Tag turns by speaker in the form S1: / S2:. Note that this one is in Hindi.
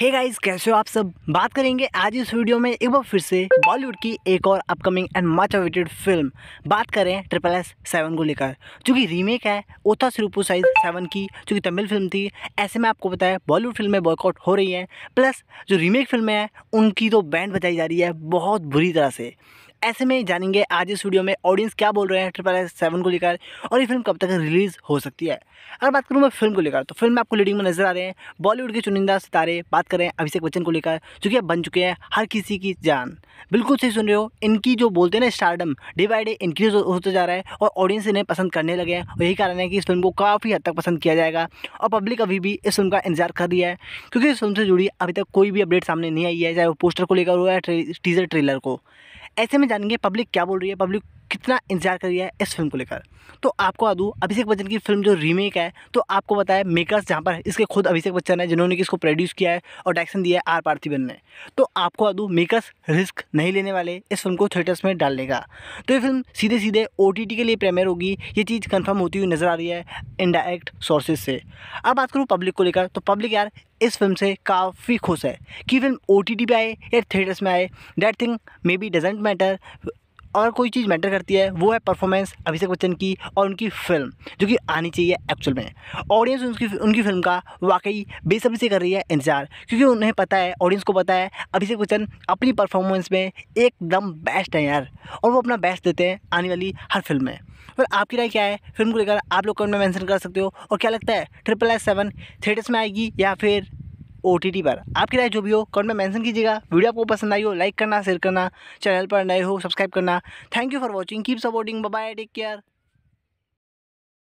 S1: हे गाइस कैसे हो आप सब बात करेंगे आज इस वीडियो में एक बार फिर से बॉलीवुड की एक और upcoming and much awaited film बात करें ट्रिपल एस सेवन को लेकर जो कि रीमेक है ओथा सिरूपू साइज सेवन की जो कि तमिल फिल्म थी ऐसे में आपको बताया बॉलीवुड फिल्में बॉयकआउट हो रही हैं प्लस जो रीमेक फिल्में हैं उनकी तो बैंड बजाई जा रही है बहुत बुरी तरह से ऐसे में जानेंगे आज इस वीडियो में ऑडियंस क्या बोल रहे हैं ट्रिपल एस सेवन को लेकर और ये फिल्म कब तक रिलीज़ हो सकती है अगर बात करूँ मैं फिल्म को लेकर तो फिल्म में आपको लीडिंग में नजर आ रहे हैं बॉलीवुड के चुनिंदा सितारे बात कर रहे हैं अभिषेक बच्चन को लेकर चूंकि अब बन चुके हैं हर किसी की जान बिल्कुल सही सुन रहे हो इनकी जो बोलते हैं ना stardom day by day increase होते जा रहा है और ऑडियंस इन्हें पसंद करने लगे हैं और यही कारण है कि इस फिल्म को काफ़ी हद तक पसंद किया जाएगा और पब्लिक अभी भी इस फिल्म का इंतजार कर रही है क्योंकि इस फिल्म से जुड़ी अभी तक कोई भी अपडेट सामने नहीं आई है चाहे वो पोस्टर को लेकर हो या टीज़र ट्रेलर को ऐसे में जानेंगे पब्लिक क्या बोल रही है पब्लिक कितना इंतजार कर रही है इस फिल्म को लेकर तो आपको बता दूँ अभिषेक बच्चन की फिल्म जो रीमेक है तो आपको बताया मेकर्स जहाँ पर इसके खुद अभिषेक बच्चन है जिन्होंने कि इसको प्रोड्यूस किया है और डायरेक्शन दिया है आर पार्थिवन ने तो आपको आदू दूँ मेकर्स रिस्क नहीं लेने वाले इस फिल्म को थिएटर्स में डालने का तो ये फिल्म सीधे सीधे ओ के लिए प्रेमियर होगी ये चीज़ कन्फर्म होती हुई नज़र आ रही है इनडायरेक्ट सोर्सेज से अब बात करूँ पब्लिक को लेकर तो पब्लिक यार इस फिल्म से काफ़ी खुश है कि फिल्म ओ टी पर आए या थिएटर्स में आए that thing maybe doesn't matter और कोई चीज़ मैटर करती है वो है परफॉर्मेंस अभिषेक बच्चन की और उनकी फिल्म जो कि आनी चाहिए एक्चुअल में ऑडियंस उनकी उनकी फिल्म का वाकई बेसब्री से कर रही है इंतज़ार क्योंकि उन्हें पता है ऑडियंस को पता है अभिषेक बच्चन अपनी परफॉर्मेंस में एकदम बेस्ट है यार और वो अपना बेस्ट देते हैं आने वाली हर फिल्म में फिर आपकी राय क्या है फिल्म को लेकर आप लोग कमेंट में मेंशन कर सकते हो और क्या लगता है ट्रिपल एस सेवन थिएटर्स में आएगी या फिर ओ पर आपकी राय जो भी हो कमेंट में मैंशन कीजिएगा वीडियो आपको पसंद आई हो लाइक करना शेयर करना चैनल पर नए हो सब्सक्राइब करना thank you for watching keep supporting bye take care